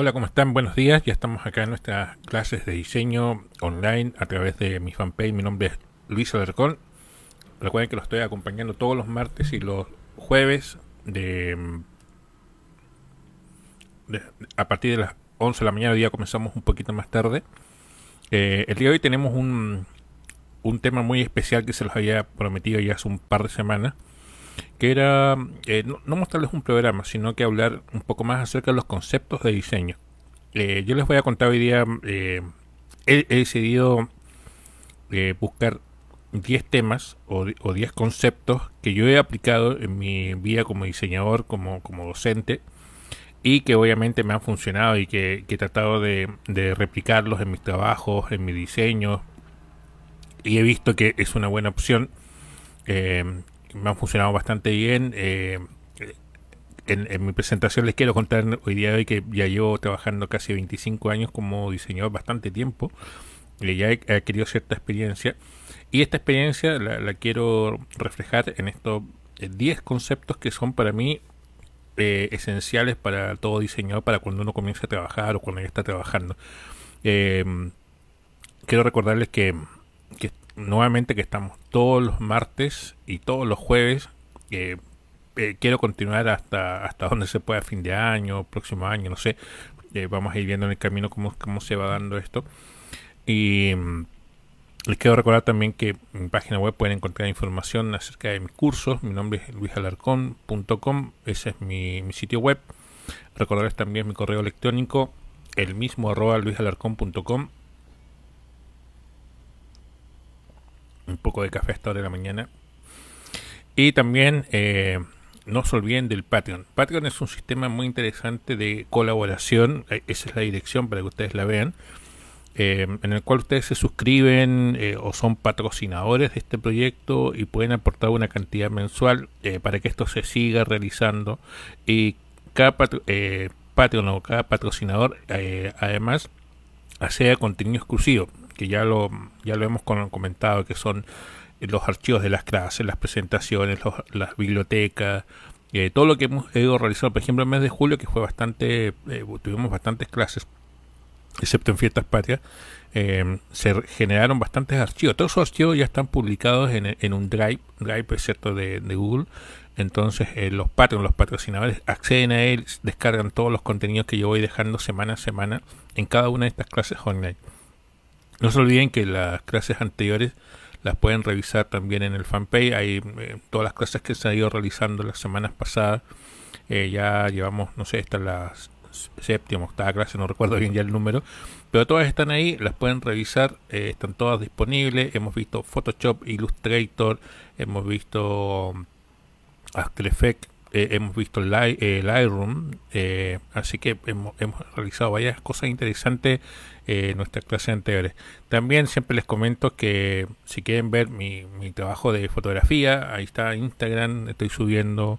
Hola, ¿cómo están? Buenos días. Ya estamos acá en nuestras clases de diseño online a través de mi fanpage. Mi nombre es Luis Alarcón. Recuerden que lo estoy acompañando todos los martes y los jueves de, a partir de las 11 de la mañana. Hoy comenzamos un poquito más tarde. Eh, el día de hoy tenemos un, un tema muy especial que se los había prometido ya hace un par de semanas que era eh, no, mostrarles un programa, sino que hablar un poco más acerca de los conceptos de diseño. Eh, yo les voy a contar hoy día, eh, he, decidido buscar 10 temas o, o, 10 conceptos que yo he aplicado en mi vida como diseñador, como, como docente, y que obviamente me han funcionado y que, he tratado de, de, replicarlos en mis trabajos, en mis diseños, y he visto que es una buena opción me han funcionado bastante bien. Eh, en, mi presentación les quiero contar hoy día hoy que ya llevo trabajando casi 25 años como diseñador, bastante tiempo. Y ya he adquirido cierta experiencia. Y esta experiencia la, quiero reflejar en estos 10 eh, conceptos que son para mí eh, esenciales para todo diseñador, para cuando uno comienza a trabajar o cuando ya está trabajando. quiero recordarles que, que nuevamente que estamos todos los martes y todos los jueves. Eh, eh, quiero continuar hasta, hasta donde se pueda, fin de año, próximo año, no sé. Eh, vamos a ir viendo en el camino cómo, cómo se va dando esto. Y mm, les quiero recordar también que en mi página web pueden encontrar información acerca de mis cursos. Mi nombre es luisalarcón.com, ese es mi, mi, sitio web. Recordarles también mi correo electrónico, el mismo arroba luisalarcón.com. un poco de café esta hora de la mañana. Y también eh, no se olviden del Patreon. Patreon es un sistema muy interesante de colaboración. Eh, esa es la dirección para que ustedes la vean. Eh, en el cual ustedes se suscriben o son patrocinadores de este proyecto y pueden aportar una cantidad mensual para que esto se siga realizando. Y cada Patreon o cada patrocinador además hace contenido exclusivo que ya lo, ya lo hemos comentado, que son eh, los archivos de las clases, las presentaciones, las bibliotecas, eh, todo lo que hemos ido realizando, por ejemplo, el mes de julio, que fue bastante, eh, tuvimos bastantes clases, excepto en fiestas patrias, se generaron bastantes archivos. Todos esos archivos ya están publicados en, un Drive, Drive pues, de, Google. Entonces, los patrons, los patrocinadores acceden a él, descargan todos los contenidos que yo voy dejando semana a semana en cada una de estas clases online. No se olviden que las clases anteriores las pueden revisar también en el fanpage. Hay eh, todas las clases que se han ido realizando las semanas pasadas. Eh, ya llevamos, no sé, esta es la séptima, octava clase, no recuerdo bien ya el número. Pero todas están ahí, las pueden revisar, eh, están todas disponibles. Hemos visto Photoshop, Illustrator, hemos visto mm, After Effects. hemos visto Lightroom, así que hemos, hemos realizado varias cosas interesantes eh, nuestra clase de También siempre les comento que si quieren ver mi, trabajo de fotografía, ahí está Instagram, estoy subiendo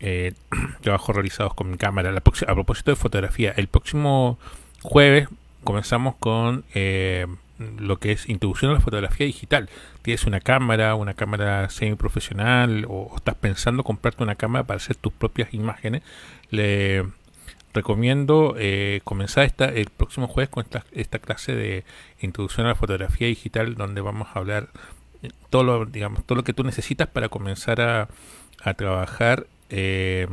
eh, trabajos realizados con mi cámara. a propósito de fotografía, el próximo jueves comenzamos con eh, lo que es introducción a la fotografía digital. Tienes una cámara, una cámara semiprofesional o, o estás pensando comprarte una cámara para hacer tus propias imágenes. Le recomiendo eh, comenzar esta, el próximo jueves con esta, esta, clase de introducción a la fotografía digital donde vamos a hablar eh, todo lo, digamos, todo lo que tú necesitas para comenzar a, trabajar eh,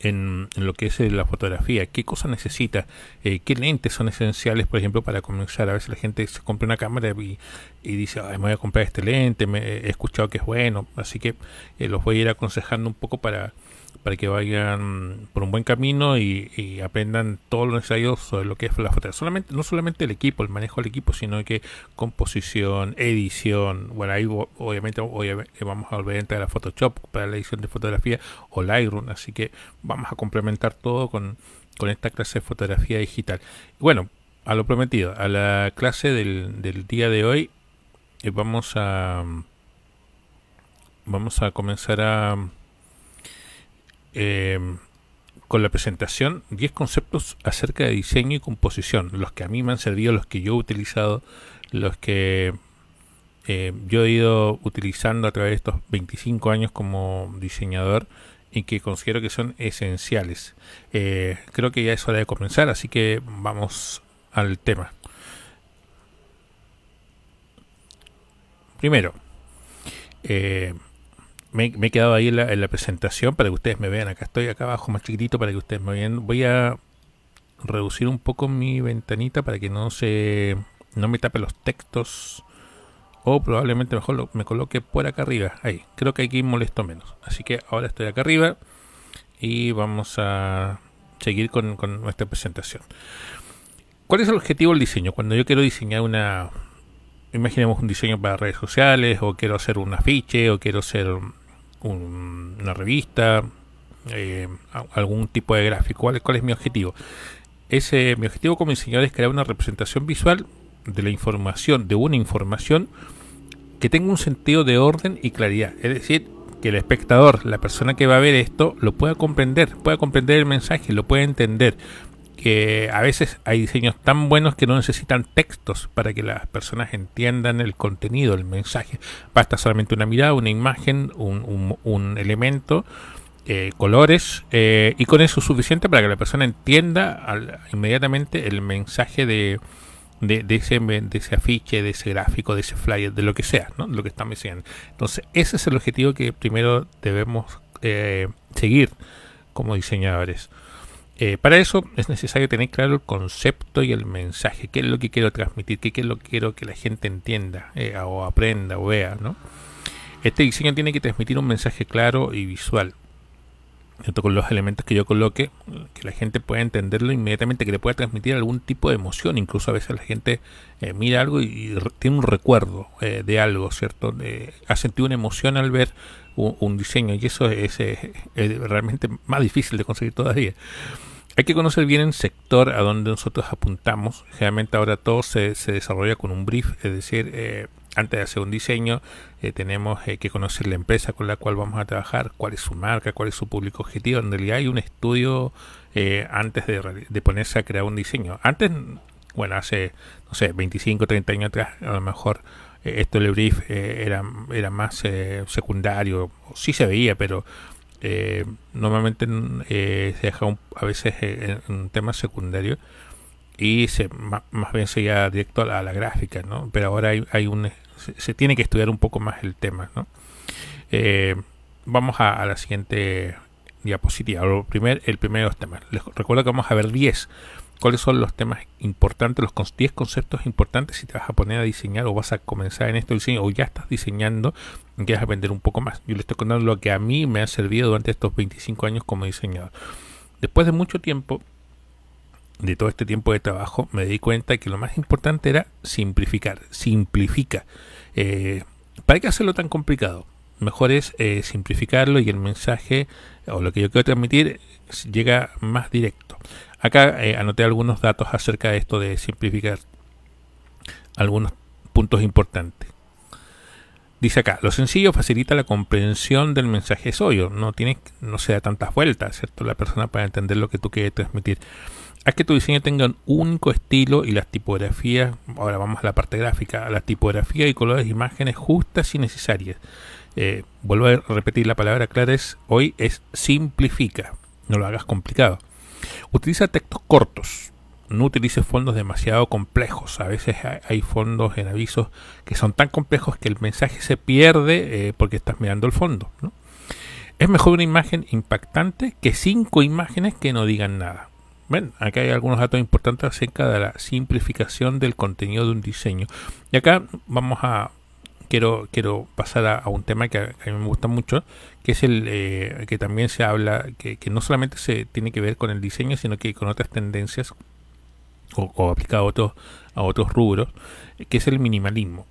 en, lo que es la fotografía, qué cosas necesitas, eh, qué lentes son esenciales, por ejemplo, para comenzar. A veces la gente se compra una cámara y, y dice, me voy a comprar este lente, me, he escuchado que es bueno, así que los voy a ir aconsejando un poco para para que vayan por un buen camino y, aprendan todo lo necesario sobre lo que es la fotografía. no solamente el equipo, el manejo del equipo, sino que composición, edición. Bueno, ahí obviamente, vamos a volver a entrar a Photoshop para la edición de fotografía o Lightroom. Así que vamos a complementar todo con, esta clase de fotografía digital. Bueno, a lo prometido, a la clase del, día de hoy eh, vamos a vamos a comenzar a eh, con la presentación 10 conceptos acerca de diseño y composición, los que a mí me han servido, los que yo he utilizado, los que eh, yo he ido utilizando a través de estos 25 años como diseñador y que considero que son esenciales. Eh, creo que ya es hora de comenzar, así que vamos al tema. Primero, me, he quedado ahí en la, presentación para que ustedes me vean. Acá estoy, acá abajo, más chiquitito, para que ustedes me vean. Voy a reducir un poco mi ventanita para que no se no me tape los textos. O probablemente mejor me coloque por acá arriba. Ahí, creo que aquí molesto menos. Así que ahora estoy acá arriba y vamos a seguir con, con nuestra presentación. ¿Cuál es el objetivo del diseño? Cuando yo quiero diseñar una, imaginemos un diseño para redes sociales, o quiero hacer un afiche, o quiero hacer una revista, eh, algún tipo de gráfico. ¿Cuál, es mi objetivo? Ese, mi objetivo como enseñador es crear una representación visual de la información, de una información que tenga un sentido de orden y claridad. Es decir, que el espectador, la persona que va a ver esto, lo pueda comprender, pueda comprender el mensaje, lo pueda entender que a veces hay diseños tan buenos que no necesitan textos para que las personas entiendan el contenido, el mensaje. Basta solamente una mirada, una imagen, un, elemento, eh, colores, eh, y con eso es suficiente para que la persona entienda inmediatamente el mensaje de, ese, de afiche, de ese gráfico, de ese flyer, de lo que sea, lo que están diciendo. Entonces, ese es el objetivo que primero debemos eh, seguir como diseñadores. Eh, para eso es necesario tener claro el concepto y el mensaje, qué es lo que quiero transmitir, qué es lo que quiero que la gente entienda eh, o aprenda o vea. ¿no? Este diseño tiene que transmitir un mensaje claro y visual, con los elementos que yo coloque, que la gente pueda entenderlo inmediatamente, que le pueda transmitir algún tipo de emoción. Incluso a veces la gente eh, mira algo y, tiene un recuerdo de algo, ¿cierto? ha sentido una emoción al ver un, diseño y eso es realmente más difícil de conseguir todavía. Hay que conocer bien el sector a donde nosotros apuntamos. Generalmente ahora todo se, desarrolla con un brief, es decir, eh, antes de hacer un diseño eh, tenemos eh, que conocer la empresa con la cual vamos a trabajar, cuál es su marca, cuál es su público objetivo. En realidad hay un estudio antes de, ponerse a crear un diseño. Antes, bueno, hace, no sé, 25, 30 años atrás, a lo mejor esto el brief era, era más secundario, sí se veía, pero eh, normalmente eh, se deja a veces eh, en, tema secundario y se, más, bien se llega directo a la, gráfica, ¿no? Pero ahora hay, un, se, tiene que estudiar un poco más el tema, eh, vamos a, la siguiente diapositiva, el primer, el primero temas. Les recuerdo que vamos a ver 10 cuáles son los temas importantes, los 10 conceptos importantes si te vas a poner a diseñar o vas a comenzar en esto, diseño o ya estás diseñando y quieres aprender un poco más. Yo le estoy contando lo que a mí me ha servido durante estos 25 años como diseñador. Después de mucho tiempo, de todo este tiempo de trabajo, me di cuenta que lo más importante era simplificar. Simplifica. Eh, ¿Para qué hacerlo tan complicado? Mejor es eh, simplificarlo y el mensaje o lo que yo quiero transmitir llega más directo. Acá eh, anoté algunos datos acerca de esto de simplificar algunos puntos importantes. Dice acá, lo sencillo facilita la comprensión del mensaje soyo, no, tiene, no se da tantas vueltas, ¿cierto? La persona para entender lo que tú quieres transmitir. Haz que tu diseño tenga un único estilo y las tipografías, ahora vamos a la parte gráfica, las tipografías y colores de imágenes justas y necesarias. Eh, vuelvo a repetir la palabra clara hoy es simplifica, no lo hagas complicado. Utiliza textos cortos. No utilice fondos demasiado complejos. A veces hay fondos en avisos que son tan complejos que el mensaje se pierde eh, porque estás mirando el fondo. Es mejor una imagen impactante que cinco imágenes que no digan nada. Bueno, acá hay algunos datos importantes acerca de la simplificación del contenido de un diseño. Y acá vamos a quiero, quiero pasar a, un tema que a, mí me gusta mucho, que es el eh, que también se habla, que, no solamente se tiene que ver con el diseño, sino que con otras tendencias o, aplicado a otros, a otros rubros, que es el minimalismo.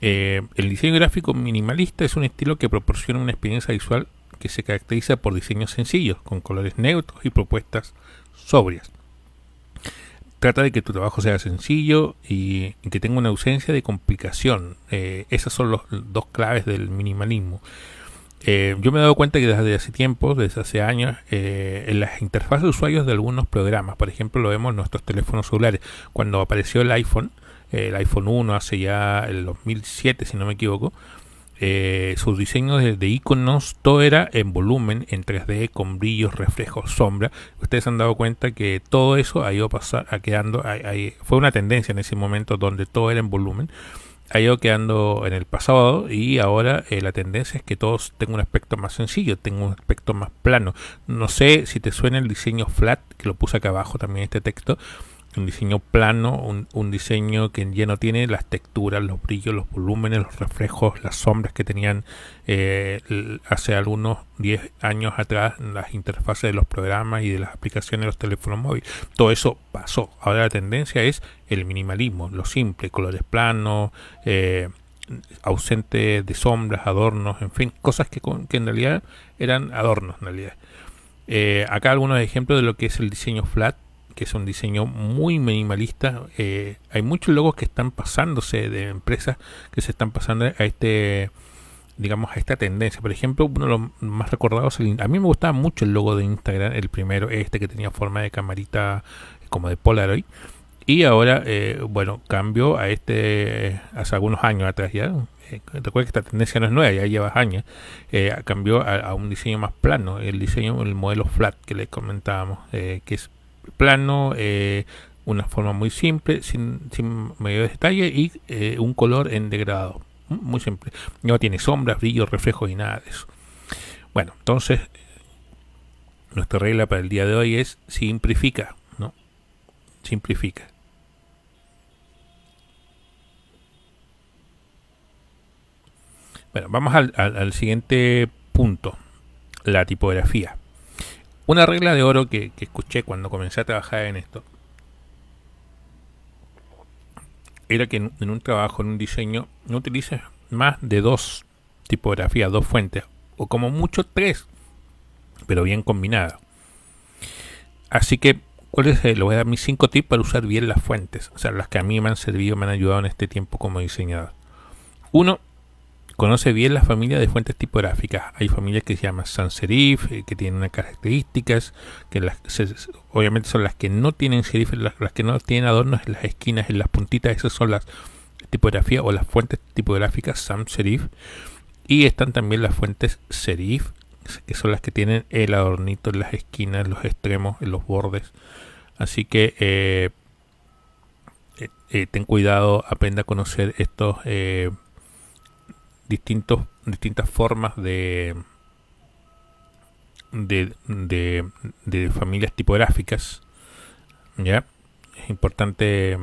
Eh, el diseño gráfico minimalista es un estilo que proporciona una experiencia visual que se caracteriza por diseños sencillos, con colores neutros y propuestas sobrias. Trata de que tu trabajo sea sencillo y, que tenga una ausencia de complicación. Eh, esas son las dos claves del minimalismo. Eh, yo me he dado cuenta que desde hace tiempo, desde hace años, eh, en las interfaces de usuarios de algunos programas, por ejemplo, lo vemos en nuestros teléfonos celulares. Cuando apareció el iPhone, el iPhone 1 hace ya el 2007, si no me equivoco, eh, sus diseños de, iconos, todo era en volumen, en 3D, con brillos, reflejos, sombra. Ustedes han dado cuenta que todo eso ha ido pasar, a quedando, fue una tendencia en ese momento donde todo era en volumen. Ha ido quedando en el pasado y ahora eh, la tendencia es que todos tenga un aspecto más sencillo, tenga un aspecto más plano. No sé si te suena el diseño flat, que lo puse acá abajo también este texto, un diseño plano, un, diseño que ya no tiene las texturas, los brillos, los volúmenes, los reflejos, las sombras que tenían eh, hace algunos 10 años atrás las interfaces de los programas y de las aplicaciones de los teléfonos móviles. Todo eso pasó. Ahora la tendencia es el minimalismo, lo simple, colores planos, eh, ausente de sombras, adornos, en fin, cosas que, que en realidad eran adornos en realidad. Eh, acá algunos ejemplos de lo que es el diseño flat que es un diseño muy minimalista. Eh, hay muchos logos que están pasándose de empresas que se están pasando a este digamos, a esta tendencia. Por ejemplo, uno de los más recordados, a mí me gustaba mucho el logo de Instagram, el primero, este que tenía forma de camarita como de Polaroid. Y ahora, eh, bueno, cambió a este eh, hace algunos años atrás ya. recuerda que esta tendencia no es nueva, ya lleva años. cambió a, a, un diseño más plano, el diseño, el modelo flat que les comentábamos, que es plano, eh, una forma muy simple, sin, sin mayor detalle y eh, un color en degradado. Muy simple. No tiene sombras, brillos, reflejos y nada de eso. Bueno, entonces nuestra regla para el día de hoy es simplifica, ¿no? Simplifica. Bueno, vamos al, al siguiente punto, la tipografía. Una regla de oro que, escuché cuando comencé a trabajar en esto era que en, un trabajo, en un diseño, no utilices más de dos tipografías, dos fuentes, o como mucho tres, pero bien combinadas. Así que, ¿cuáles? Le voy a dar mis cinco tips para usar bien las fuentes, o sea, las que a mí me han servido, me han ayudado en este tiempo como diseñador. Uno, Conoce bien las familias de fuentes tipográficas. Hay familias que se llaman sans serif, eh, que tienen unas características, que las, obviamente son las que no tienen serif, las, que no tienen adornos en las esquinas, en las puntitas, esas son las tipografías o las fuentes tipográficas sans serif. Y están también las fuentes serif, que son las que tienen el adornito en las esquinas, en los extremos, en los bordes. Así que eh, eh, ten cuidado, aprenda a conocer estos distintos, distintas formas de, de, familias tipográficas. ¿Ya? Es importante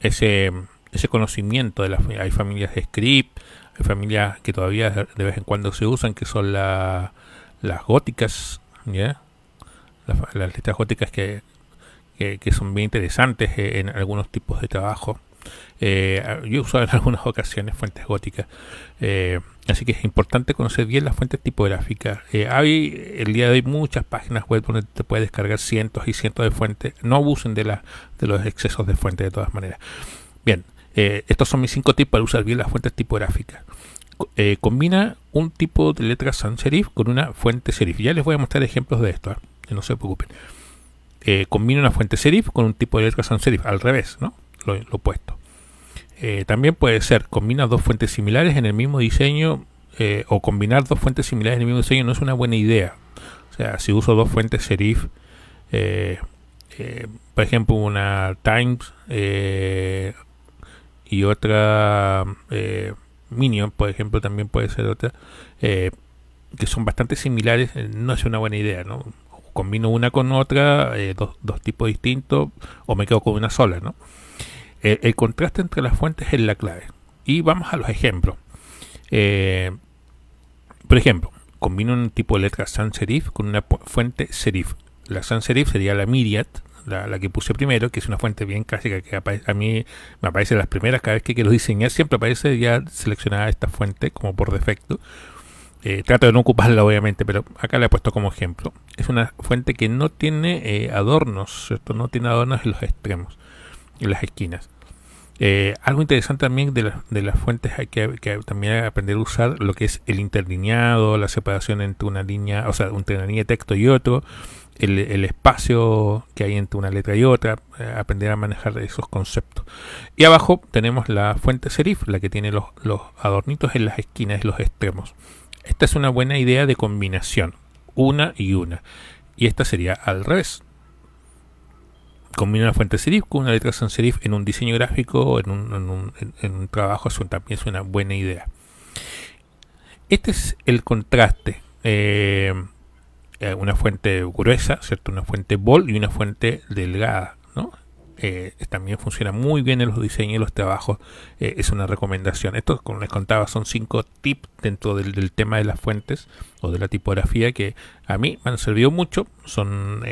ese, ese conocimiento de las hay familias de script, hay familias que todavía de vez en cuando se usan, que son las góticas, Las, las góticas que son bien interesantes en algunos tipos de trabajo. Eh, yo he usado en algunas ocasiones fuentes góticas. Eh, así que es importante conocer bien las fuentes tipográficas. Eh, hay el día de hoy muchas páginas web donde te puedes descargar cientos y cientos de fuentes. No abusen de, de los excesos de fuentes de todas maneras. Bien, estos son mis cinco tips para usar bien las fuentes tipográficas. combina un tipo de letra sans serif con una fuente serif. Ya les voy a mostrar ejemplos de esto, que no se preocupen. combina una fuente serif con un tipo de letra sans serif, al revés, ¿no? lo, opuesto. Eh, también puede ser, combinar dos fuentes similares en el mismo diseño eh, o combinar dos fuentes similares en el mismo diseño no es una buena idea. O sea, si uso dos fuentes serif, eh, por ejemplo, una Times y otra Minion, por ejemplo, también puede ser otra, que son bastante similares, no es una buena idea, ¿no? O combino una con otra, dos, dos tipos distintos, o me quedo con una sola, ¿no? Eh, el, contraste entre las fuentes es la clave. Y vamos a los ejemplos. Eh, por ejemplo, combino un tipo de letra sans serif con una fuente serif. La sans serif sería la Myriad, la, que puse primero, que es una fuente bien clásica que a mí me aparece las primeras, cada vez que quiero diseñar siempre aparece ya seleccionada esta fuente como por defecto. Eh, trato de no ocuparla obviamente, pero acá la he puesto como ejemplo. Es una fuente que no tiene adornos, no tiene adornos en los extremos las esquinas. Eh, algo interesante también de, de las fuentes hay que, también aprender a usar lo que es el interlineado, la separación entre una línea, o sea, entre una línea de texto y otro, el, espacio que hay entre una letra y otra, eh, aprender a manejar esos conceptos. Y abajo tenemos la fuente serif, la que tiene los, adornitos en las esquinas y los extremos. Esta es una buena idea de combinación, una y una. Y esta sería al revés combina una fuente serif con una letra sans serif en un diseño gráfico, en un, en un, trabajo, eso también es una buena idea. Este es el contraste. Eh, eh, una fuente gruesa, ¿cierto? Una fuente bold y una fuente delgada, eh, también funciona muy bien en los diseños y los trabajos. es una recomendación. esto como les contaba, son cinco tips dentro del, tema de las fuentes o de la tipografía que a mí me han servido mucho. Son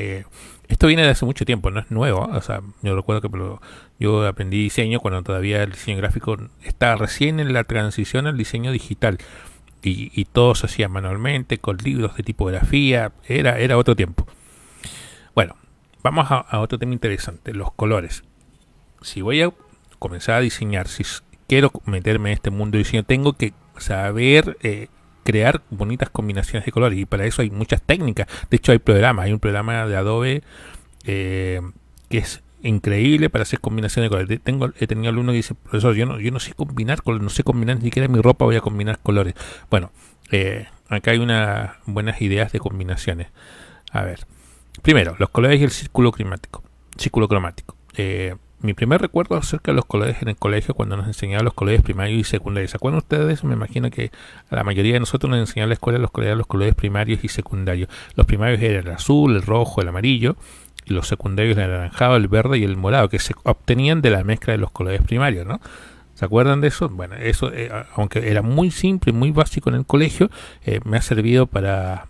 esto viene de hace mucho tiempo, no es nuevo. O sea, yo recuerdo que yo aprendí diseño cuando todavía el diseño gráfico estaba recién en la transición al diseño digital. Y, todo se hacía manualmente, con libros de tipografía. Era, era otro tiempo. Bueno, vamos a, otro tema interesante, los colores. Si voy a comenzar a diseñar, si quiero meterme en este mundo de diseño, tengo que saber eh, crear bonitas combinaciones de colores y para eso hay muchas técnicas. De hecho hay programas, hay un programa de Adobe eh, que es increíble para hacer combinaciones de colores. Tengo, he tenido alumnos que dice, profesor, yo no, yo no sé combinar colores, no sé combinar ni siquiera mi ropa voy a combinar colores. Bueno, eh, acá hay unas buenas ideas de combinaciones. A ver, primero, los colores y el círculo climático, círculo cromático. Eh, mi primer recuerdo acerca de los colores en el colegio, cuando nos enseñaban los colores primarios y secundarios. ¿Se acuerdan ustedes Me imagino que a la mayoría de nosotros nos enseñaban en la escuela los colores los colores primarios y secundarios. Los primarios eran el azul, el rojo, el amarillo, y los secundarios el anaranjado, el verde y el morado, que se obtenían de la mezcla de los colores primarios, ¿no? ¿Se acuerdan de eso? Bueno, eso, eh, aunque era muy simple, y muy básico en el colegio, eh, me ha servido para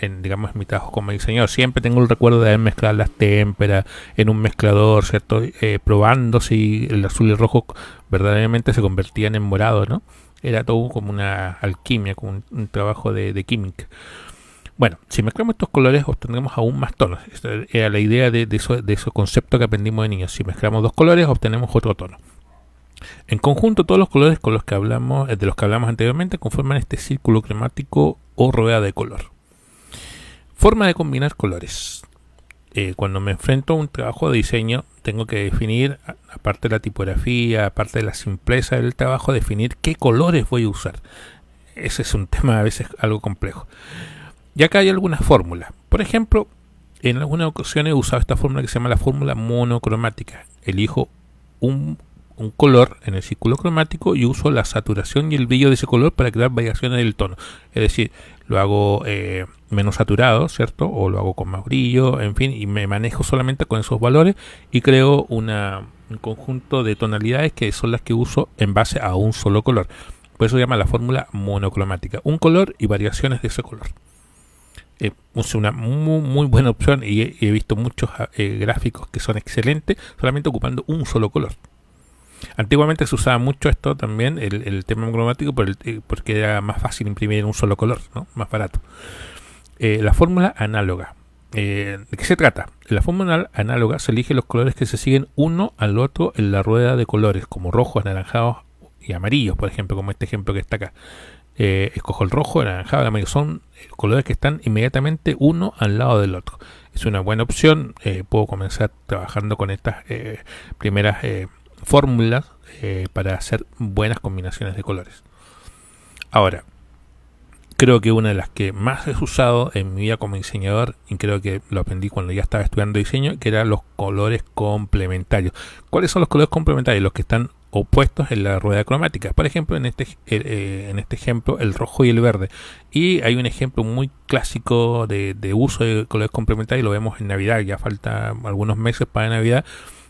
en, digamos, en mi trabajo como diseñador, siempre tengo el recuerdo de haber mezclado las témperas en un mezclador, ¿cierto? Eh, probando si el azul y el rojo verdaderamente se convertían en morado, ¿no? Era todo como una alquimia, como un, trabajo de, química. Bueno, si mezclamos estos colores obtendremos aún más tonos. Esta era la idea de, de, de ese concepto que aprendimos de niños. Si mezclamos dos colores obtenemos otro tono. En conjunto, todos los colores con los que hablamos, eh, de los que hablamos anteriormente conforman este círculo cromático o rueda de color. Forma de combinar colores. Eh, cuando me enfrento a un trabajo de diseño, tengo que definir, aparte de la tipografía, aparte de la simpleza del trabajo, definir qué colores voy a usar. Ese es un tema a veces algo complejo. Y acá hay algunas fórmulas. Por ejemplo, en algunas ocasiones he usado esta fórmula que se llama la fórmula monocromática. Elijo un un color en el círculo cromático y uso la saturación y el brillo de ese color para crear variaciones del tono. Es decir, lo hago eh, menos saturado, ¿cierto? O lo hago con más brillo, en fin, y me manejo solamente con esos valores y creo un conjunto de tonalidades que son las que uso en base a un solo color. Por eso se llama la fórmula monocromática. Un color y variaciones de ese color. Eh, es una muy, buena opción y he, visto muchos eh, gráficos que son excelentes solamente ocupando un solo color. Antiguamente se usaba mucho esto también, el, tema cromático, por eh, porque era más fácil imprimir en un solo color, más barato. Eh, la fórmula análoga. Eh, ¿De qué se trata? En la fórmula análoga se elige los colores que se siguen uno al otro en la rueda de colores, como rojos, anaranjados y amarillos, por ejemplo, como este ejemplo que está acá. escojo el rojo, el anaranjado, el amarillo. Son colores que están inmediatamente uno al lado del otro. Es una buena opción. puedo comenzar trabajando con estas primeras fórmulas eh, para hacer buenas combinaciones de colores. Ahora, creo que una de las que más he usado en mi vida como diseñador, y creo que lo aprendí cuando ya estaba estudiando diseño, que eran los colores complementarios. ¿Cuáles son los colores complementarios? Los que están opuestos en la rueda cromática. Por ejemplo, en este, eh, eh, en este ejemplo, el rojo y el verde. Y hay un ejemplo muy clásico de, de uso de colores complementarios, lo vemos en Navidad, ya falta algunos meses para Navidad,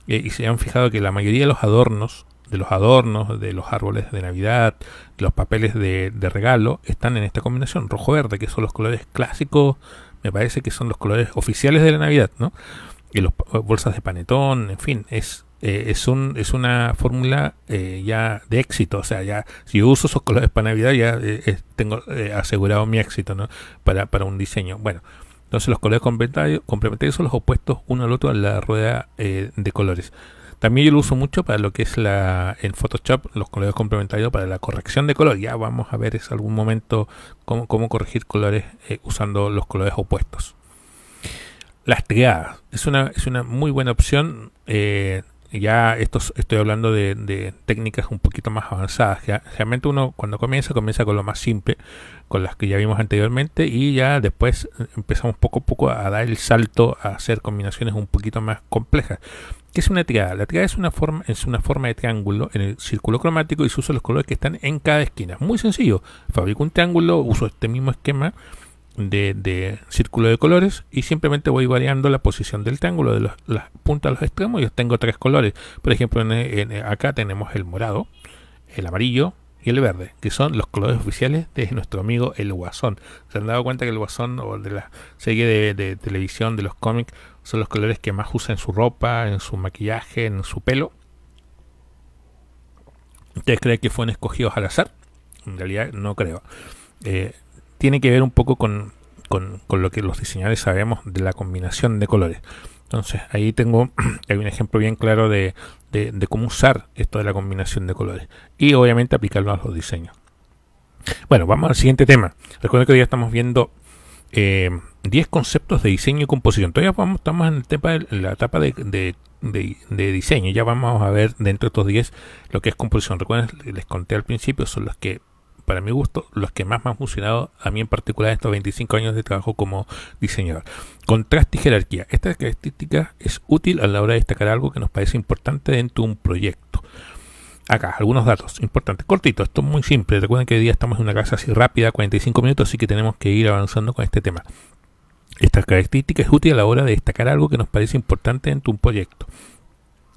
eh, y se han fijado que la mayoría de los adornos, de los adornos, de los árboles de Navidad, los papeles de, regalo, están en esta combinación rojo-verde, que son los colores clásicos, me parece que son los colores oficiales de la Navidad, ¿no? Y las eh, bolsas de panetón, en fin, es, eh, es, un, es una fórmula ya de éxito, o sea, ya si yo uso esos colores para Navidad ya tengo asegurado mi éxito, ¿no? Para, para un diseño. Bueno, entonces los colores complementarios, son los opuestos uno al otro en la rueda eh, de colores. También yo lo uso mucho para lo que es la en Photoshop, los colores complementarios para la corrección de color. Ya vamos a ver en algún momento cómo, corregir colores eh, usando los colores opuestos. Las triadas. Es una, es una muy buena opción. Eh, ya estos, estoy hablando de, técnicas un poquito más avanzadas. realmente uno cuando comienza, comienza con lo más simple con las que ya vimos anteriormente y ya después eh, empezamos poco a poco a dar el salto a hacer combinaciones un poquito más complejas. ¿Qué es una triada? La triada es una forma, es una forma de triángulo en el círculo cromático y se usa los colores que están en cada esquina. Muy sencillo. Fabrico un triángulo, uso este mismo esquema de, círculo de colores y simplemente voy variando la posición del triángulo de las puntas a los extremos. Yo tengo tres colores. Por ejemplo, acá tenemos el morado, el amarillo, y el verde, que son los colores oficiales de nuestro amigo el Guasón. Se han dado cuenta que el Guasón, o de la serie de, televisión, de los cómics, son los colores que más usa en su ropa, en su maquillaje, en su pelo. ¿Ustedes creen que fueron escogidos al azar? En realidad no creo. Eh, tiene que ver un poco con, con, lo que los diseñadores sabemos de la combinación de colores. Entonces ahí tengo un ejemplo bien claro de, de, cómo usar esto de la combinación de colores y obviamente aplicarlo a los diseños. Bueno, vamos al siguiente tema. Recuerden que hoy estamos viendo 10 eh, conceptos de diseño y composición. Todavía vamos, estamos en, el tema de, la etapa de, diseño. Ya vamos a ver dentro de estos 10 lo que es composición. Recuerden, les conté al principio, son los que para mi gusto, los que más me han funcionado a mí en particular estos 25 años de trabajo como diseñador. Contraste y jerarquía. Esta característica es útil a la hora de destacar algo que nos parece importante dentro de un proyecto. Acá, algunos datos importantes, cortito, esto es muy simple. Recuerden que hoy día estamos en una casa así rápida, 45 minutos, así que tenemos que ir avanzando con este tema. Esta característica es útil a la hora de destacar algo que nos parece importante dentro de un proyecto.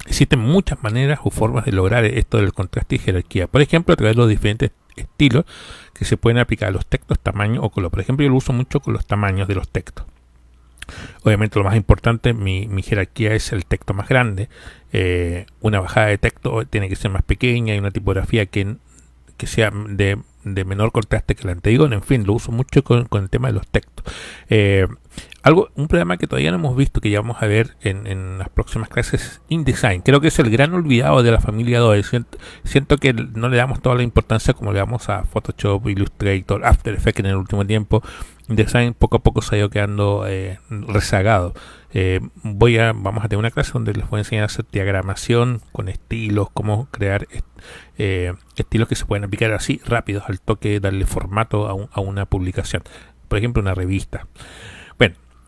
Existen muchas maneras o formas de lograr esto del contraste y jerarquía. Por ejemplo, a través de los diferentes estilos que se pueden aplicar a los textos, tamaño o color. Por ejemplo, yo lo uso mucho con los tamaños de los textos. Obviamente lo más importante, mi, mi jerarquía es el texto más grande. Eh, una bajada de texto tiene que ser más pequeña y una tipografía que, sea de, de menor contraste que la anterior. En fin, lo uso mucho con, el tema de los textos. Eh, algo, un problema que todavía no hemos visto, que ya vamos a ver en, en las próximas clases, InDesign. Creo que es el gran olvidado de la familia DOE. Siento, que no le damos toda la importancia como le damos a Photoshop, Illustrator, After Effects en el último tiempo. InDesign poco a poco se ha ido quedando eh, rezagado. Eh, voy a, vamos a tener una clase donde les voy a enseñar a hacer diagramación con estilos, cómo crear eh, estilos que se pueden aplicar así rápidos al toque, darle formato a, a una publicación. Por ejemplo, una revista.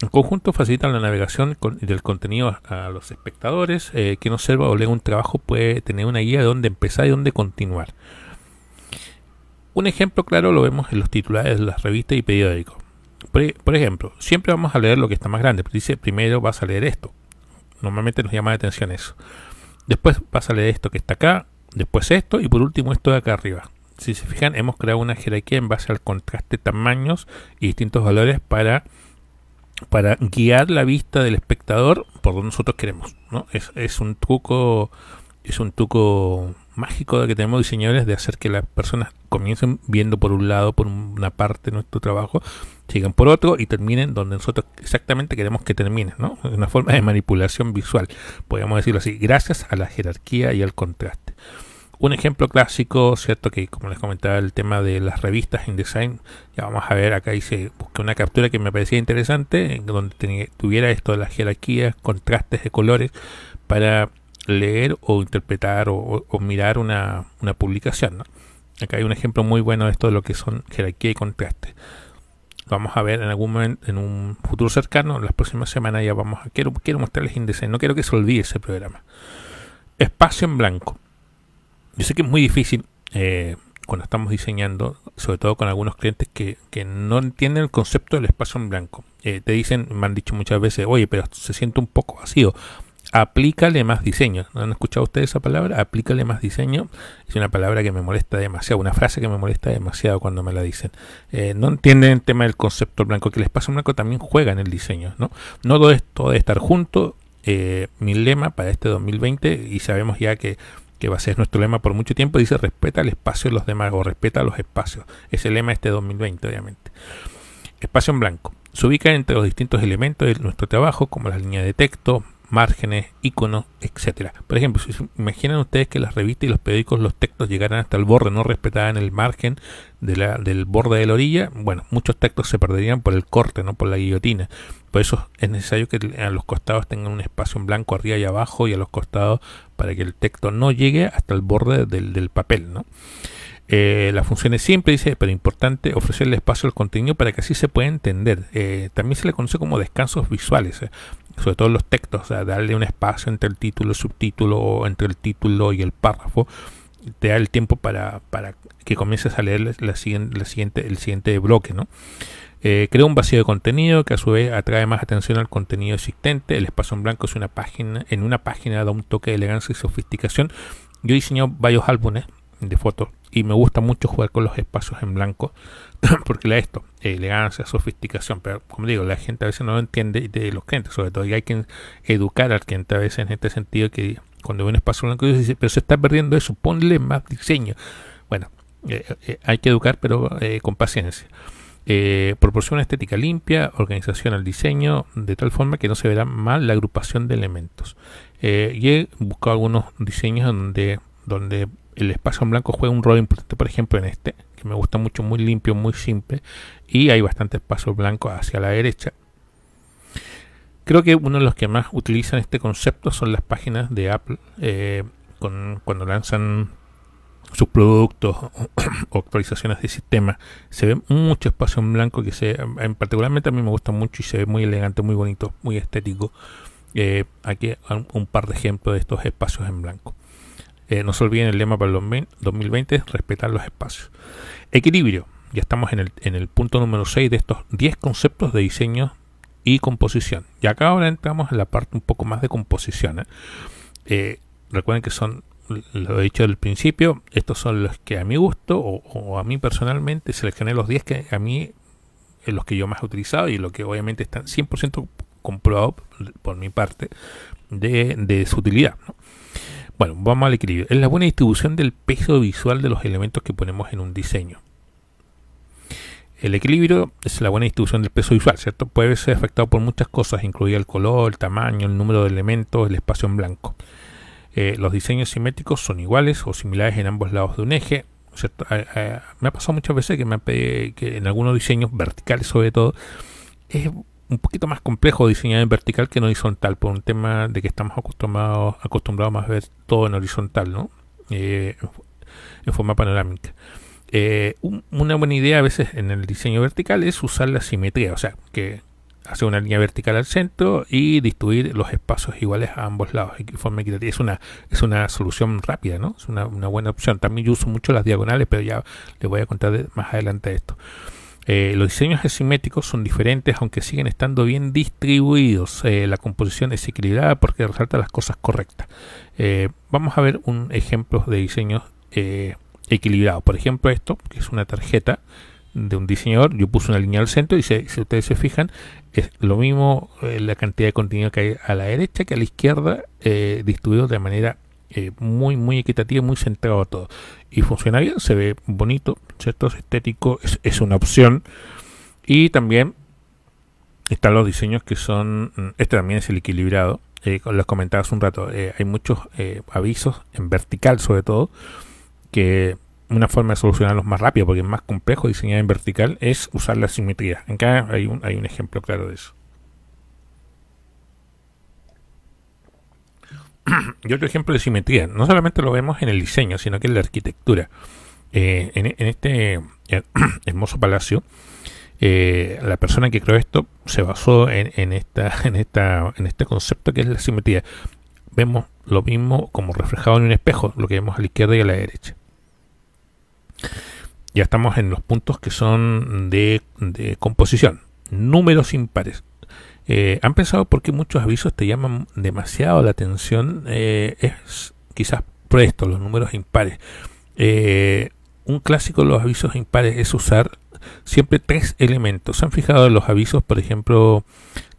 En conjunto facilitan la navegación del contenido a, los espectadores. Eh, quien observa o lee un trabajo puede tener una guía de dónde empezar y dónde continuar. Un ejemplo claro lo vemos en los titulares de las revistas y periódicos. Por, por ejemplo, siempre vamos a leer lo que está más grande. Dice, primero vas a leer esto. Normalmente nos llama la atención eso. Después vas a leer esto que está acá. Después esto. Y por último esto de acá arriba. Si se fijan, hemos creado una jerarquía en base al contraste tamaños y distintos valores para para guiar la vista del espectador por donde nosotros queremos. ¿no? Es, un truco es un truco mágico que tenemos diseñadores de hacer que las personas comiencen viendo por un lado, por una parte de nuestro trabajo, sigan por otro y terminen donde nosotros exactamente queremos que terminen, ¿no? Una forma de manipulación visual, podríamos decirlo así, gracias a la jerarquía y al contraste. Un ejemplo clásico, ¿cierto? Que como les comentaba, el tema de las revistas InDesign, ya vamos a ver, acá hice, busqué una captura que me parecía interesante, en donde tuviera esto de las jerarquías, contrastes de colores, para leer o interpretar o, mirar una, publicación, Acá hay un ejemplo muy bueno de esto de lo que son jerarquía y contraste. Vamos a ver en algún momento, en un futuro cercano, en las próximas semanas ya vamos a... Quiero, quiero mostrarles InDesign, no quiero que se olvide ese programa. Espacio en blanco yo sé que es muy difícil eh, cuando estamos diseñando, sobre todo con algunos clientes que, que no entienden el concepto del espacio en blanco. Eh, te dicen, me han dicho muchas veces, oye, pero se siente un poco vacío. Aplícale más diseño. ¿No han escuchado ustedes esa palabra? Aplícale más diseño. Es una palabra que me molesta demasiado, una frase que me molesta demasiado cuando me la dicen. Eh, no entienden el tema del concepto blanco, que el espacio en blanco también juega en el diseño. No, no todo esto de estar junto. Eh, mi lema para este 2020 y sabemos ya que que va a ser nuestro lema por mucho tiempo, dice respeta el espacio de los demás o respeta los espacios. Es el lema este 2020, obviamente. Espacio en blanco. Se ubica entre los distintos elementos de nuestro trabajo, como las líneas de texto, márgenes, iconos, etcétera. Por ejemplo, si se imaginan ustedes que las revistas y los periódicos, los textos llegaran hasta el borde, no respetaban el margen de la, del borde de la orilla, bueno, muchos textos se perderían por el corte, no por la guillotina. Por eso es necesario que a los costados tengan un espacio en blanco arriba y abajo y a los costados para que el texto no llegue hasta el borde del, papel, ¿no? Eh, la función es simple, dice, pero importante ofrecerle espacio al contenido para que así se pueda entender. Eh, también se le conoce como descansos visuales. Eh sobre todo los textos, o sea, darle un espacio entre el título el subtítulo o entre el título y el párrafo, te da el tiempo para, para que comiences a leer la, siguiente, el siguiente bloque, ¿no? Eh, crea un vacío de contenido que a su vez atrae más atención al contenido existente. El espacio en blanco es una página, en una página da un toque de elegancia y sofisticación. Yo he diseñado varios álbumes de fotos y me gusta mucho jugar con los espacios en blanco porque la esto, elegancia, eh, sofisticación, pero como digo, la gente a veces no lo entiende de los clientes, sobre todo, y hay que educar al cliente a veces en este sentido que cuando ve un espacio blanco dice, pero se está perdiendo eso, ponle más diseño. Bueno, eh, eh, hay que educar, pero con paciencia. proporciona estética limpia, organización al diseño, de tal forma que no se verá mal la agrupación de elementos. y he buscado algunos diseños donde, donde el espacio en blanco juega un rol importante, por ejemplo, en este, que me gusta mucho, muy limpio, muy simple, y hay bastante espacio blanco hacia la derecha. Creo que uno de los que más utilizan este concepto son las páginas de Apple eh, cuando lanzan sus productos o actualizaciones de sistema. Se ve mucho espacio en blanco que se, en particularmente a mí me gusta mucho y se ve muy elegante, muy bonito, muy estético. Eh, aquí un par de ejemplos de estos espacios en blanco. Eh, no se olviden el lema para el 2020, respetar los espacios. Equilibrio. Ya estamos en el, punto número 6 de estos 10 conceptos de diseño y composición. Y acá ahora entramos en la parte un poco más de composición. ¿eh? Eh, recuerden que son, lo he dicho al principio, estos son los que a mi gusto o, a mí personalmente seleccioné los 10 que a mí, los que yo más he utilizado y los que obviamente están 100% comprobados por mi parte de, su utilidad. Bueno, vamos al equilibrio. Es la buena distribución del peso visual de los elementos que ponemos en un diseño. El equilibrio es la buena distribución del peso visual, ¿cierto? Puede ser afectado por muchas cosas, incluida el color, el tamaño, el número de elementos, el espacio en blanco. Eh, los diseños simétricos son iguales o similares en ambos lados de un eje. ¿cierto? Eh, eh, me ha pasado muchas veces que, me que en algunos diseños verticales sobre todo es un poquito más complejo diseñar en vertical que en horizontal, por un tema de que estamos acostumbrados, acostumbrados más a ver todo en horizontal, ¿no? Eh, en forma panorámica. Eh, una buena idea a veces en el diseño vertical es usar la simetría, o sea, que hace una línea vertical al centro y distribuir los espacios iguales a ambos lados forma Es una, es una solución rápida, ¿no? Es una, buena opción. También yo uso mucho las diagonales, pero ya les voy a contar más adelante esto. Eh, los diseños asimétricos son diferentes, aunque siguen estando bien distribuidos. Eh, la composición es equilibrada porque resalta las cosas correctas. Eh, vamos a ver un ejemplo de diseños equilibrados. Por ejemplo, esto, que es una tarjeta de un diseñador. Yo puse una línea al centro y si ustedes se fijan, es lo mismo la cantidad de contenido que hay a la derecha que a la izquierda, distribuido de manera eh, muy, muy equitativo, muy centrado a todo. Y funciona bien, se ve bonito, ¿cierto? Es estético, es, una opción. Y también están los diseños que son, mm, este también es el equilibrado, eh, los comentaba un rato, eh, hay muchos eh, avisos en vertical sobre todo, que una forma de solucionarlos más rápido, porque es más complejo diseñar en vertical, es usar la simetría. En cada hay un, hay un ejemplo claro de eso. y otro ejemplo de simetría. No solamente lo vemos en el diseño, sino que en la arquitectura. Eh, en, este hermoso palacio, eh, la persona que creó esto se basó en, esta, en, esta, en este concepto que es la simetría. Vemos lo mismo como reflejado en un espejo, lo que vemos a la izquierda y a la derecha. Ya estamos en los puntos que son de, de composición. Números impares. Eh, han pensado por qué muchos avisos te llaman demasiado la atención. Eh, es quizás presto, los números impares. Eh, un clásico de los avisos impares es usar siempre tres elementos. ¿Se han fijado en los avisos, por ejemplo,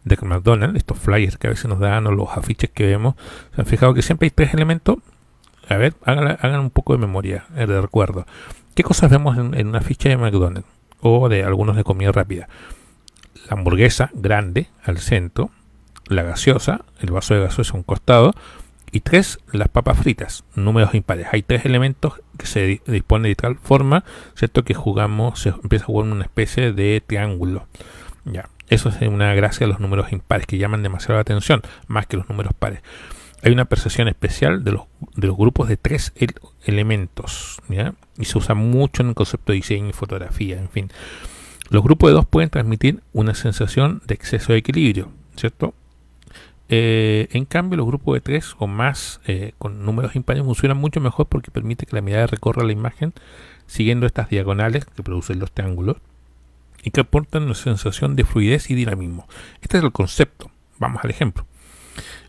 de McDonald's, estos flyers que a veces nos dan o los afiches que vemos? ¿Se han fijado que siempre hay tres elementos? A ver, hagan, un poco de memoria, de recuerdo. ¿Qué cosas vemos en, en una ficha de McDonald's o de algunos de comida rápida? la hamburguesa grande al centro, la gaseosa, el vaso de gaseosa a un costado, y tres, las papas fritas, números impares. Hay tres elementos que se dispone de tal forma, ¿cierto? Que jugamos, se empieza a jugar una especie de triángulo. Ya, eso es una gracia de los números impares que llaman demasiado la atención, más que los números pares. Hay una percepción especial de los, de los grupos de tres elementos, Y se usa mucho en el concepto de diseño y fotografía, en fin. Los grupos de dos pueden transmitir una sensación de exceso de equilibrio, ¿cierto? Eh, en cambio, los grupos de tres o más eh, con números impares funcionan mucho mejor porque permite que la mirada recorra la imagen siguiendo estas diagonales que producen los triángulos y que aportan una sensación de fluidez y dinamismo. Este es el concepto. Vamos al ejemplo.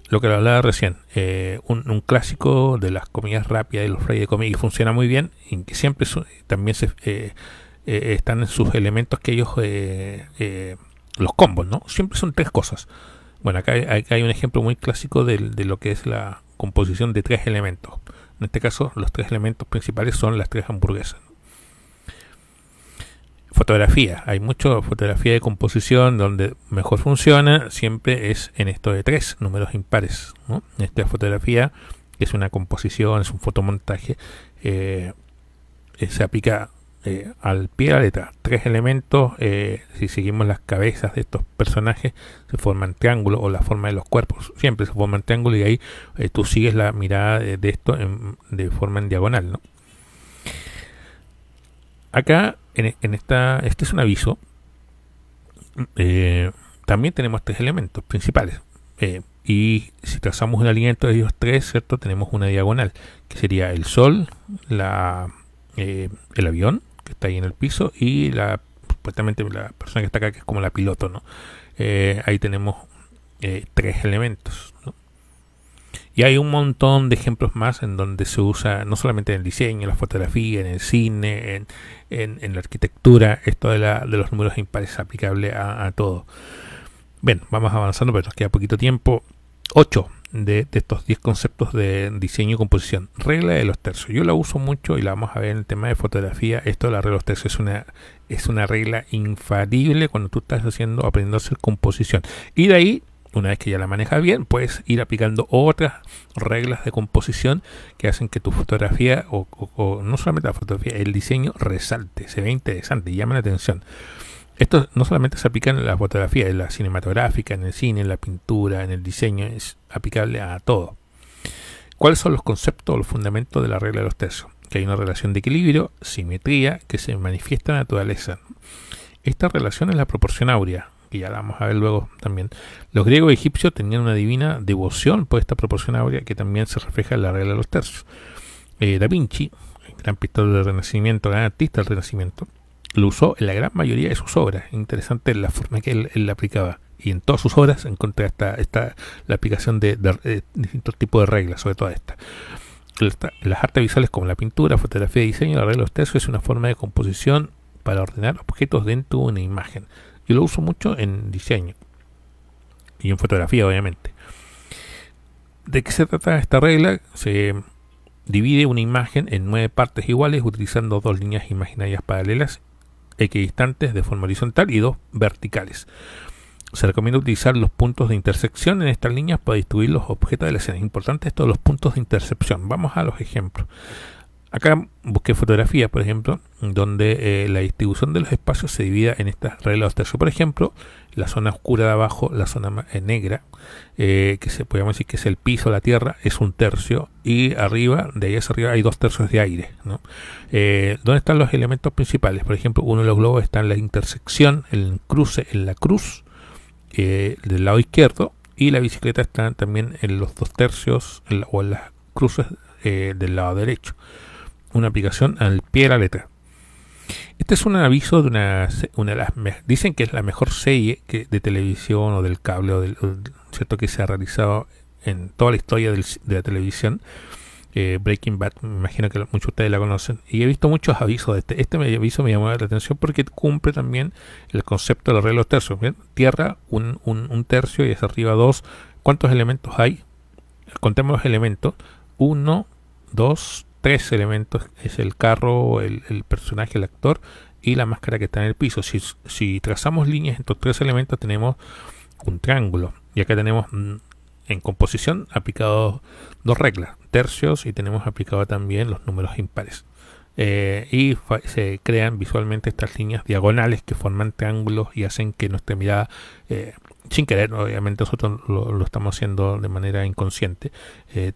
Lo que lo hablaba recién, eh, un, clásico de las comidas rápidas y los reyes de comida y funciona muy bien y que siempre también se, eh, eh, están en sus elementos que ellos, eh, los combos, ¿no? Siempre son tres cosas. Bueno, acá hay, un ejemplo muy clásico de, lo que es la composición de tres elementos. En este caso, los tres elementos principales son las tres hamburguesas. Fotografía. Hay mucha fotografía de composición donde mejor funciona. Siempre es en esto de tres, números impares. ¿no? Esta fotografía que es una composición, es un fotomontaje, se aplica eh, al pie de la letra. Tres elementos, eh, si seguimos las cabezas de estos personajes, se forman triángulos o la forma de los cuerpos. Siempre se forman triángulos y ahí eh, tú sigues la mirada de, esto de forma en diagonal. Acá, en, esta, este es un aviso. también tenemos tres elementos principales. y si trazamos una línea entre ellos tres, ¿cierto? Tenemos una diagonal, que sería el sol, la, el avión que está ahí en el piso y la supuestamente la persona que está acá que es como la piloto no eh, ahí tenemos eh, tres elementos y hay un montón de ejemplos más en donde se usa no solamente en el diseño en la fotografía en el cine en, la arquitectura esto de, los números impares es aplicable a, a todo bien vamos avanzando pero nos queda poquito tiempo 8 de, estos 10 conceptos de diseño y composición. Regla de los tercios. Yo la uso mucho y la vamos a ver en el tema de fotografía. Esto de la regla de los tercios es una, es una regla infalible cuando tú estás haciendo, aprendiendo a hacer composición. Y de ahí una vez que ya la manejas bien, puedes ir aplicando otras reglas de composición que hacen que tu fotografía, o, no solamente la fotografía, el diseño resalte, se ve interesante, llama la atención. Esto no solamente se aplica en la fotografía, en la cinematográfica, en el cine, en la pintura, en el diseño, es aplicable a todo. ¿Cuáles son los conceptos o los fundamentos de la regla de los tercios? Que hay una relación de equilibrio, simetría, que se manifiesta en la naturaleza. Esta relación es la proporción áurea, que ya la vamos a ver luego también. Los griegos y egipcios tenían una divina devoción por esta proporción que también se refleja en la regla de los tercios. Eh, da Vinci, gran pintor del Renacimiento, gran artista del Renacimiento, lo usó en la gran mayoría de sus obras. Interesante la forma que él, la aplicaba. Y en todas sus obras encontré esta, esta, la aplicación de, distintos tipos de reglas, sobre todo esta. Las artes visuales como la pintura, fotografía y diseño, la regla de los es una forma de composición para ordenar objetos dentro de una imagen. Yo lo uso mucho en diseño y en fotografía, obviamente. ¿De qué se trata esta regla? Se divide una imagen en nueve partes iguales utilizando dos líneas imaginarias paralelas equidistantes de forma horizontal y dos verticales. Se recomienda utilizar los puntos de intersección en estas líneas para distribuir los objetos de la escena. Es importante esto los puntos de intersección. Vamos a los ejemplos. Acá busqué fotografías, por ejemplo, donde eh, la distribución de los espacios se divida en estas reglas de Por ejemplo, la zona oscura de abajo, la zona eh, negra, eh, que se puede decir que es el piso, la tierra, es un tercio. Y arriba, de ahí hacia arriba, hay dos tercios de aire. ¿Dónde están los elementos principales? Por ejemplo, uno de los globos está en la intersección, el cruce, en la cruz, del lado izquierdo. Y la bicicleta está también en los dos tercios o en las cruces del lado derecho una aplicación al pie de la letra. Este es un aviso de una, una de las dicen que es la mejor serie que, de televisión o del cable o del, cierto que se ha realizado en toda la historia de la televisión. Eh, Breaking Bad, me imagino que muchos de ustedes la conocen. Y he visto muchos avisos de este. Este aviso me llamó la atención porque cumple también el concepto de los reglos tercios. ¿bien? Tierra, un, un, un, tercio y hacia arriba dos. ¿Cuántos elementos hay? Contemos los elementos. Uno, dos, tres elementos, es el carro, el, personaje, el actor y la máscara que está en el piso. Si, trazamos líneas estos tres elementos tenemos un triángulo. Y acá tenemos mm, en composición aplicado dos reglas, tercios y tenemos aplicado también los números impares. Eh, y se crean visualmente estas líneas diagonales que forman triángulos y hacen que nuestra mirada, eh, sin querer, obviamente nosotros lo, estamos haciendo de manera inconsciente, eh,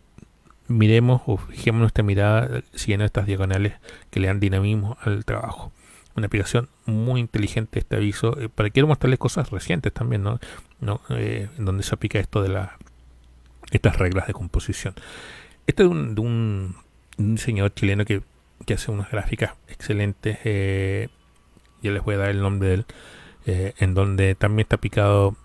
miremos o fijemos nuestra mirada siguiendo estas diagonales que le dan dinamismo al trabajo. Una aplicación muy inteligente este aviso. Eh, para quiero mostrarles cosas recientes también, ¿no? Eh, en donde se aplica esto de la, estas reglas de composición. Este es de un, diseñador chileno que, hace unas gráficas excelentes. Eh, ya les voy a dar el nombre de él. en donde también está aplicado.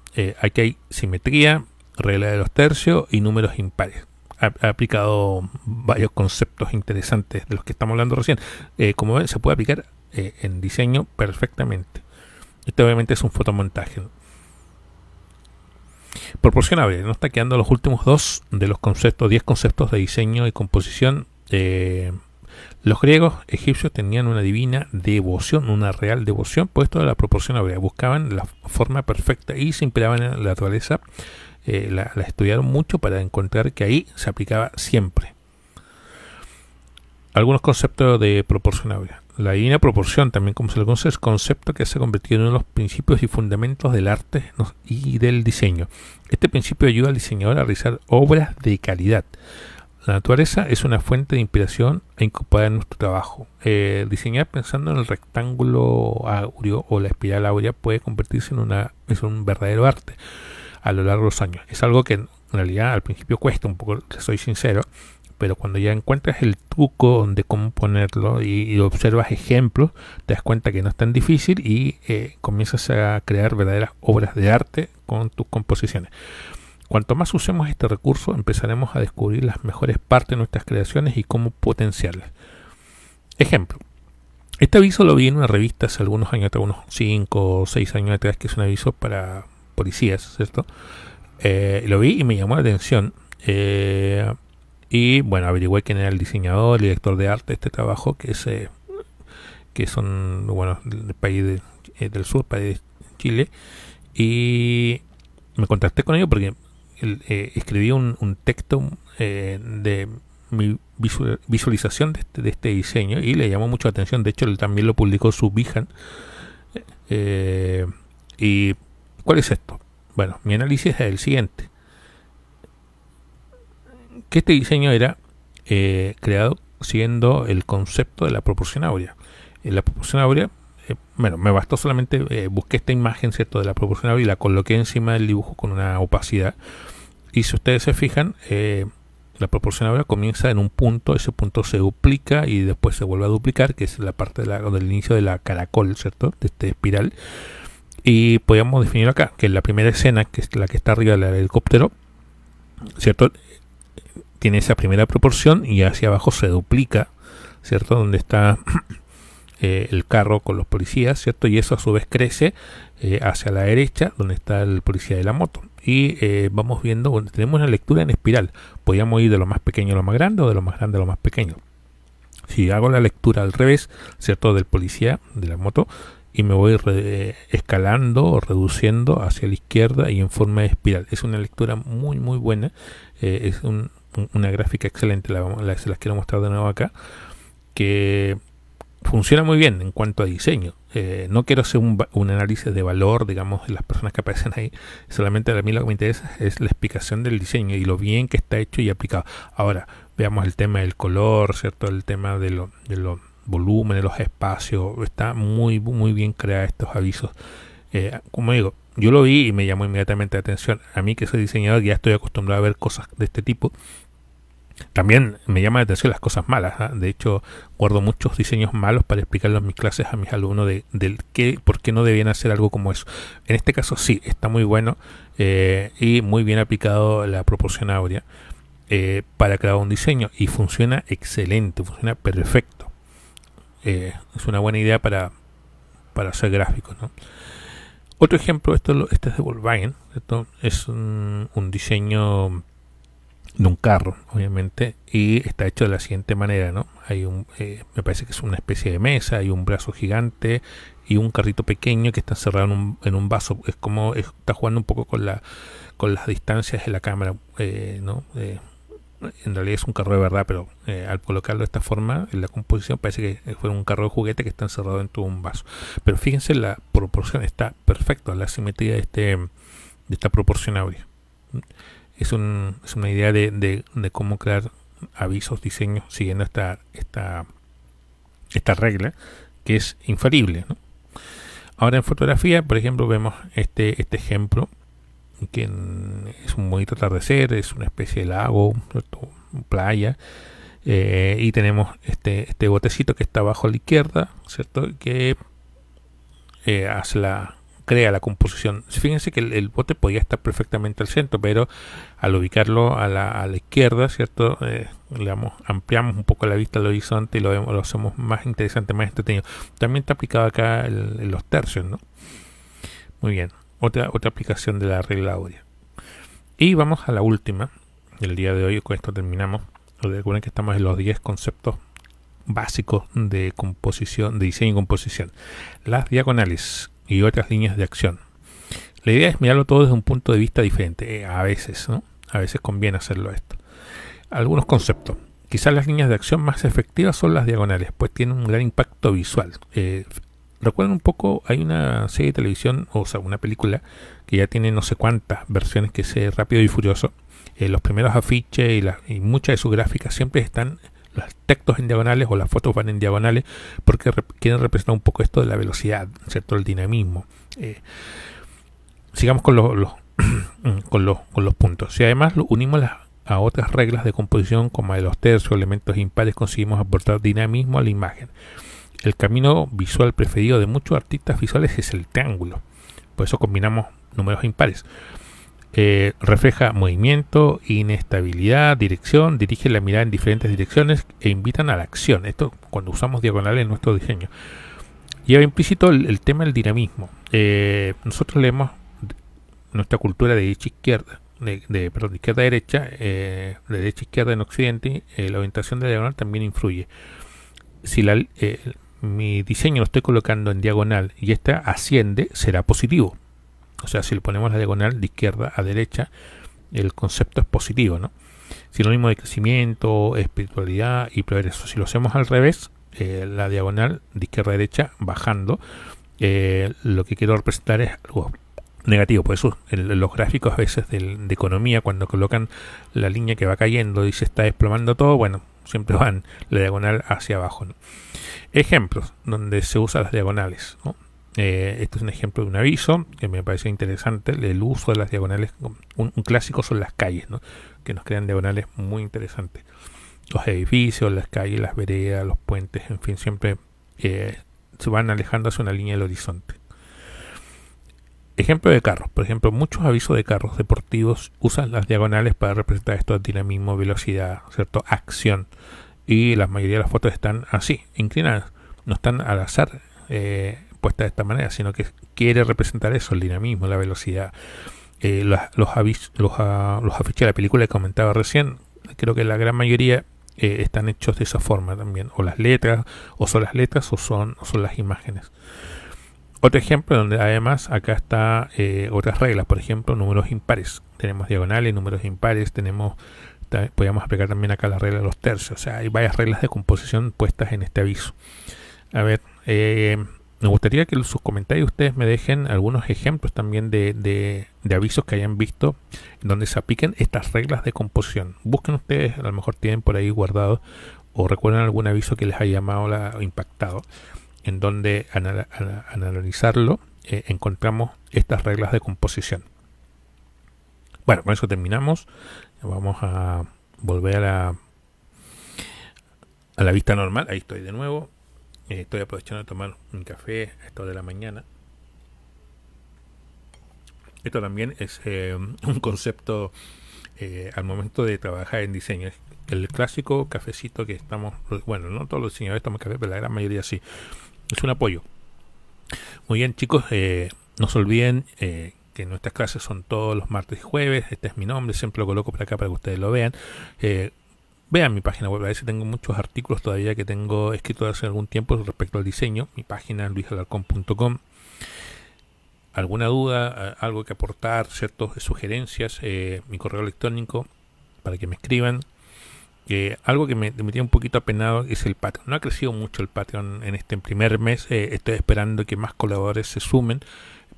aquí hay simetría, regla de los tercios y números impares ha, aplicado varios conceptos interesantes de los que estamos hablando recién. Eh, como ven, se puede aplicar eh, en diseño perfectamente. Este obviamente es un fotomontaje. Proporcionable, No está quedando los últimos dos de los conceptos, Diez conceptos de diseño y composición. Eh, los griegos egipcios tenían una divina devoción, una real devoción, puesto de la proporcionabilidad. Buscaban la forma perfecta y se inspiraban en la naturaleza eh, la, estudiaron mucho para encontrar que ahí se aplicaba siempre. Algunos conceptos de proporcionalidad. La divina proporción, también como se le conoce, es concepto que se ha convertido en uno de los principios y fundamentos del arte y del diseño. Este principio ayuda al diseñador a realizar obras de calidad. La naturaleza es una fuente de inspiración e incorporada en nuestro trabajo. Eh, diseñar pensando en el rectángulo aureo o la espiral áurea puede convertirse en, una, es un verdadero arte a lo largo de los años. Es algo que en realidad al principio cuesta un poco, te soy sincero, pero cuando ya encuentras el truco de cómo ponerlo y, observas ejemplos, te das cuenta que no es tan difícil y eh, comienzas a crear verdaderas obras de arte con tus composiciones. Cuanto más usemos este recurso, empezaremos a descubrir las mejores partes de nuestras creaciones y cómo potenciarlas. Ejemplo. Este aviso lo vi en una revista hace algunos años atrás, unos 5 o 6 años atrás, que es un aviso para policías, ¿cierto? Eh, lo vi y me llamó la atención. Eh, y bueno, averigüé quién era el diseñador, el director de arte de este trabajo, que es, eh, que son, bueno, del país del sur, país de Chile. Y me contacté con ellos porque escribí un, un texto de mi visualización este, de este, diseño y le llamó mucho la atención. De hecho, él también lo publicó su Vijan. Eh, y ¿Cuál es esto? Bueno, mi análisis es el siguiente. Que este diseño era eh, creado siguiendo el concepto de la proporción áurea. En eh, la proporción áurea, eh, bueno, me bastó solamente, eh, busqué esta imagen, ¿cierto?, de la proporción áurea y la coloqué encima del dibujo con una opacidad. Y si ustedes se fijan, la proporción áurea comienza en un punto, ese punto se duplica y después se vuelve a duplicar, que es la parte del inicio de la caracol, ¿cierto?, de este espiral. Y podríamos definir acá que la primera escena, que es la que está arriba del helicóptero, ¿cierto? Tiene esa primera proporción y hacia abajo se duplica, ¿cierto? Donde está eh, el carro con los policías, ¿cierto? Y eso a su vez crece eh, hacia la derecha, donde está el policía de la moto. Y eh, vamos viendo, tenemos una lectura en espiral. Podríamos ir de lo más pequeño a lo más grande o de lo más grande a lo más pequeño. Si hago la lectura al revés, ¿cierto? Del policía de la moto, y me voy escalando o reduciendo hacia la izquierda y en forma de espiral. Es una lectura muy muy buena, eh, es una gráfica excelente, la, la, se las quiero mostrar de nuevo acá, que funciona muy bien en cuanto a diseño. Eh, no quiero hacer un, un, análisis de valor, digamos, de las personas que aparecen ahí. Solamente a mí lo que me interesa es la explicación del diseño y lo bien que está hecho y aplicado. Ahora, veamos el tema del color, ¿cierto? El tema De lo volúmenes, los espacios. Está muy, muy bien creado estos avisos. Eh, como digo, yo lo vi y me llamó inmediatamente la atención. A mí que soy diseñador ya estoy acostumbrado a ver cosas de este tipo. También me llama la atención las cosas malas. ¿ah? De hecho, guardo muchos diseños malos para explicarlos en mis clases a mis alumnos de, del qué, por qué no debían hacer algo como eso. En este caso sí, está muy bueno eh, y muy bien aplicado la proporción áurea eh, para crear un diseño y funciona excelente, funciona perfecto. Eh, es una buena idea para, para hacer gráficos. Otro ejemplo, esto, este es de Volkswagen, esto es un, diseño de un carro, obviamente, y está hecho de la siguiente manera, ¿no? Hay un, eh, me parece que es una especie de mesa, hay un brazo gigante y un carrito pequeño que está encerrado en un, en un vaso. Es como está jugando un poco con la con las distancias de la cámara, eh, ¿no? Eh, en realidad es un carro de verdad, pero eh, al colocarlo de esta forma, en la composición parece que eh, fue un carro de juguete que está encerrado dentro de un vaso. Pero fíjense, la proporción está perfecta, la simetría de, este, esta proporción Es, una idea de, cómo crear avisos, diseños, siguiendo esta, esta, regla, que es infalible. Ahora en fotografía, por ejemplo, vemos este, este ejemplo que es un bonito atardecer, es una especie de lago, playa. Eh, y tenemos este, este botecito que está abajo a la izquierda, ¿cierto? Que eh, hace la, crea la composición. Fíjense que el, bote podía estar perfectamente al centro, pero al ubicarlo a la, a la izquierda, ¿cierto? Eh, ampliamos un poco la vista al horizonte y lo, vemos, lo hacemos más interesante, más entretenido. También está aplicado acá el, los tercios, ¿no? Muy bien otra, otra aplicación de la regla audio Y vamos a la última El día de hoy, con esto terminamos. Recuerden que estamos en los 10 conceptos básicos de composición, de diseño y composición. Las diagonales y otras líneas de acción. La idea es mirarlo todo desde un punto de vista diferente. Eh, a veces, A veces conviene hacerlo esto. Algunos conceptos. Quizás las líneas de acción más efectivas son las diagonales, pues tienen un gran impacto visual. Eh, recuerden un poco, hay una serie de televisión, o sea, una película que ya tiene no sé cuántas versiones que es eh, Rápido y Furioso. Eh, los primeros afiches y, muchas de sus gráficas siempre están los textos en diagonales o las fotos van en diagonales porque quieren representar un poco esto de la velocidad, ¿cierto? El dinamismo. Eh, sigamos con los, con, los, con los puntos. Si además lo unimos a otras reglas de composición como de los tercios, elementos impares, conseguimos aportar dinamismo a la imagen. El camino visual preferido de muchos artistas visuales es el triángulo. Por eso combinamos números impares. Eh, refleja movimiento, inestabilidad, dirección, dirige la mirada en diferentes direcciones e invitan a la acción. Esto cuando usamos diagonales en nuestro diseño. Lleva implícito el, tema del dinamismo. Eh, nosotros leemos nuestra cultura de derecha izquierda, de, izquierda a derecha, eh, de derecha izquierda en Occidente, la orientación de la diagonal también influye. Si la, mi diseño lo estoy colocando en diagonal y esta asciende, será positivo. O sea, si le ponemos la diagonal de izquierda a derecha, el concepto es positivo, ¿no? Sinónimo de crecimiento, espiritualidad y progreso. Si lo hacemos al revés, eh, la diagonal de izquierda a derecha bajando, eh, lo que quiero representar es algo negativo. Por eso los gráficos a veces de, de economía, cuando colocan la línea que va cayendo y se está desplomando todo, bueno, siempre van la diagonal hacia abajo. Ejemplos donde se usan las diagonales. Eh, este es un ejemplo de un aviso que me pareció interesante. El uso de las diagonales, un, clásico son las calles, que nos crean diagonales muy interesantes. Los edificios, las calles, las veredas, los puentes, en fin, siempre eh, se van alejando hacia una línea del horizonte. Ejemplo de carros, por ejemplo, muchos avisos de carros deportivos usan las diagonales para representar esto de dinamismo, velocidad, ¿cierto? Acción. Y la mayoría de las fotos están así, inclinadas, no están al azar eh, puestas de esta manera, sino que quiere representar eso, el dinamismo, la velocidad. Eh, los, los, ah, los, afiches de la película que comentaba recién, creo que la gran mayoría eh, están hechos de esa forma también, o las letras, o son las letras, o son, o son las imágenes. Otro ejemplo donde además acá está eh, otras reglas, por ejemplo, números impares. Tenemos diagonales, números impares, tenemos podríamos aplicar también acá la regla de los tercios. O sea, hay varias reglas de composición puestas en este aviso. A ver, eh, me gustaría que sus comentarios ustedes me dejen algunos ejemplos también de, avisos que hayan visto donde se apliquen estas reglas de composición. Busquen ustedes, a lo mejor tienen por ahí guardado o recuerden algún aviso que les haya llamado o impactado en donde analizarlo eh, encontramos estas reglas de composición. Bueno, con eso terminamos. Vamos a volver a la, a la vista normal. Ahí estoy de nuevo. Eh, estoy aprovechando de tomar un café a esto de la mañana. Esto también es eh, un concepto al momento de trabajar en diseño. El clásico cafecito que estamos, bueno, no todos los diseñadores toman café, pero la gran mayoría sí es un apoyo. Muy bien, chicos, eh, no se olviden eh, que nuestras clases son todos los martes y jueves. Este es mi nombre, siempre lo coloco para acá para que ustedes lo vean. Eh, vean mi página web, a veces tengo muchos artículos todavía que tengo escrito hace algún tiempo respecto al diseño. Mi página luisalarcón.com. Alguna duda, algo que aportar, ciertas sugerencias, mi correo electrónico para que me escriban algo que me, tiene un poquito apenado es el Patreon. No ha crecido mucho el Patreon en este primer mes. Eh, estoy esperando que más colaboradores se sumen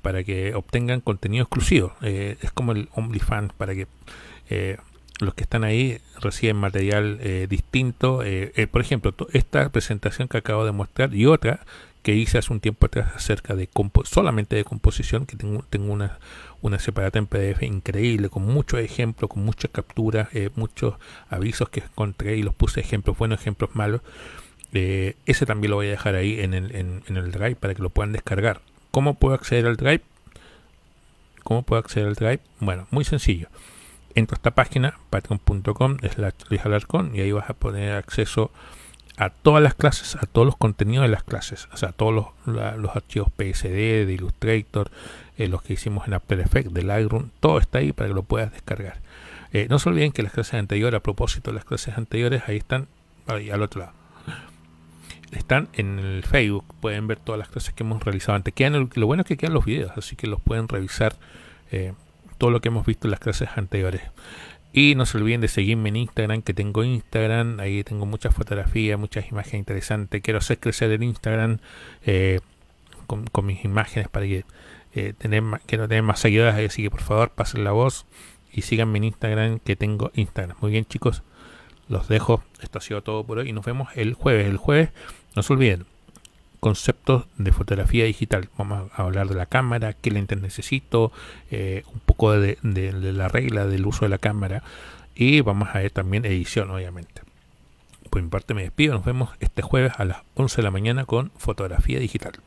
para que obtengan contenido exclusivo. Eh, es como el OnlyFans para que eh, los que están ahí reciben material distinto. por ejemplo, esta presentación que acabo de mostrar y otra que hice hace un tiempo atrás acerca de solamente de composición, que tengo, tengo una, una separata en PDF increíble, con muchos ejemplos, con muchas capturas, eh, muchos avisos que encontré y los puse ejemplos buenos, ejemplos malos. Eh, ese también lo voy a dejar ahí en el, en, el Drive para que lo puedan descargar. ¿Cómo puedo acceder al Drive? ¿Cómo puedo acceder al Drive? Bueno, muy sencillo. Entro a esta página, patreon.com, es la con y ahí vas a poner acceso a todas las clases, a todos los contenidos de las clases, o sea, todos los, archivos PSD, de Illustrator, eh, los que hicimos en After Effects, de Lightroom, todo está ahí para que lo puedas descargar. Eh, no se olviden que las clases anteriores, a propósito de las clases anteriores, ahí están, ahí al otro lado. Están en el Facebook, pueden ver todas las clases que hemos realizado antes. Quedan, lo bueno es que quedan los videos, así que los pueden revisar eh, todo lo que hemos visto en las clases anteriores. Y no se olviden de seguirme en Instagram, que tengo Instagram. Ahí tengo muchas fotografías, muchas imágenes interesantes. Quiero hacer crecer el Instagram eh, con, mis imágenes para que, eh, no tener más, tener más seguidores. Así que por favor, pasen la voz y síganme en Instagram, que tengo Instagram. Muy bien, chicos. Los dejo. Esto ha sido todo por hoy. Y nos vemos el jueves. El jueves, no se olviden conceptos de fotografía digital. Vamos a hablar de la cámara, qué lentes necesito, eh, un poco de, de, la regla del uso de la cámara y vamos a ver también edición, obviamente. Por mi parte me despido, nos vemos este jueves a las 11 de la mañana con fotografía digital.